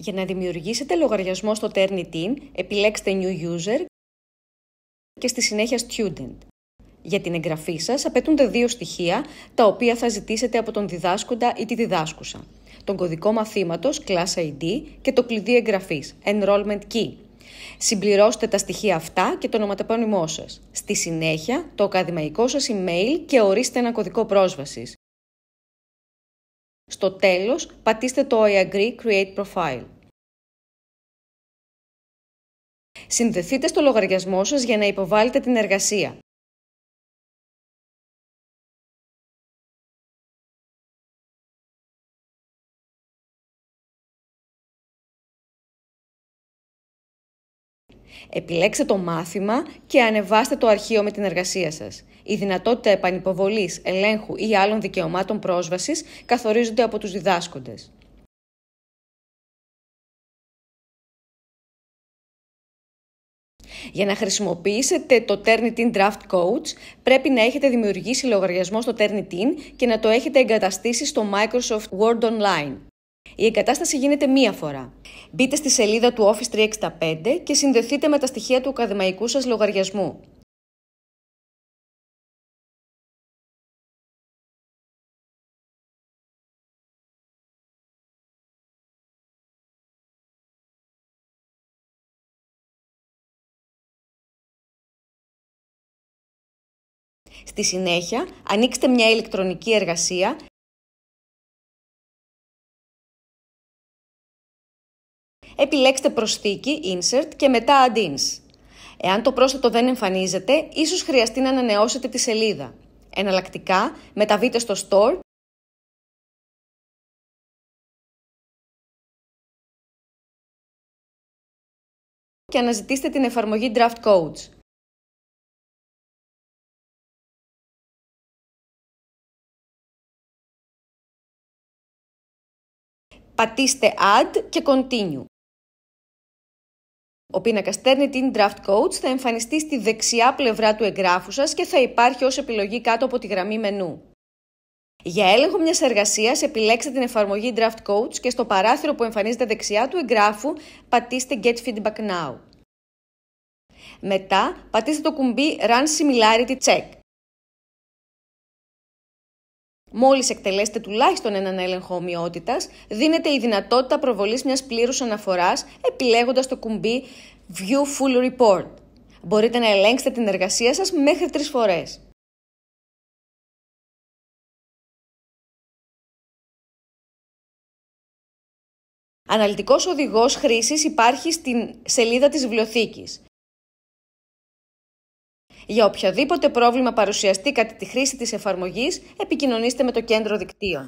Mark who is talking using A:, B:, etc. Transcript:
A: Για να δημιουργήσετε λογαριασμό στο Turnitin, επιλέξτε New User και στη συνέχεια Student. Για την εγγραφή σας απαιτούνται δύο στοιχεία, τα οποία θα ζητήσετε από τον διδάσκοντα ή τη διδάσκουσα. Τον κωδικό μαθήματος Class ID και το κλειδί εγγραφής Enrollment Key. Συμπληρώστε τα στοιχεία αυτά και το ονοματεπώνυμό σας. Στη συνέχεια, το ακαδημαϊκό σας email και ορίστε ένα κωδικό πρόσβασης. Στο τέλος, πατήστε το I agree
B: Create Profile. Συνδεθείτε στο λογαριασμό σας για να
C: υποβάλλετε την εργασία. Επιλέξτε το
A: μάθημα και ανεβάστε το αρχείο με την εργασία σας. Η δυνατότητα επανυποβολής ελέγχου ή άλλων δικαιωμάτων πρόσβασης καθορίζονται από τους διδάσκοντες. Για να χρησιμοποιήσετε το Turnitin Draft Coach, πρέπει να έχετε δημιουργήσει λογαριασμό στο Turnitin και να το έχετε εγκαταστήσει στο Microsoft Word Online. Η εγκατάσταση γίνεται μία φορά. Μπείτε στη σελίδα του Office 365 και συνδεθείτε με τα στοιχεία του
B: ακαδημαϊκού
C: σας λογαριασμού. Στη συνέχεια, ανοίξτε μια ηλεκτρονική εργασία
A: επιλέξτε προσθήκη, insert και μετά add ins. Εάν το πρόσθετο δεν εμφανίζεται, ίσως χρειαστεί να ανανεώσετε τη σελίδα. Εναλλακτικά,
C: μεταβείτε στο store και αναζητήστε την εφαρμογή Draft Codes. πατήστε
A: Add και Continue. Ο πίνακας την Draft Coach θα εμφανιστεί στη δεξιά πλευρά του εγγράφου σας και θα υπάρχει ως επιλογή κάτω από τη γραμμή μενού. Για έλεγχο μιας εργασίας επιλέξτε την εφαρμογή Draft Coach και στο παράθυρο που εμφανίζεται δεξιά του εγγράφου πατήστε Get Feedback Now. Μετά πατήστε το κουμπί Run Similarity Check. Μόλις εκτελέσετε τουλάχιστον έναν έλεγχο ομοιότητας, δίνετε η δυνατότητα προβολής μιας πλήρους αναφοράς επιλέγοντας το κουμπί View Full Report. Μπορείτε να ελέγξετε την εργασία σας μέχρι τρεις φορές. Αναλυτικός οδηγός χρήσης υπάρχει στην σελίδα της βιβλιοθήκης. Για οποιοδήποτε πρόβλημα παρουσιαστεί κατά τη χρήση της εφαρμογής,
B: επικοινωνήστε με το κέντρο δικτύων.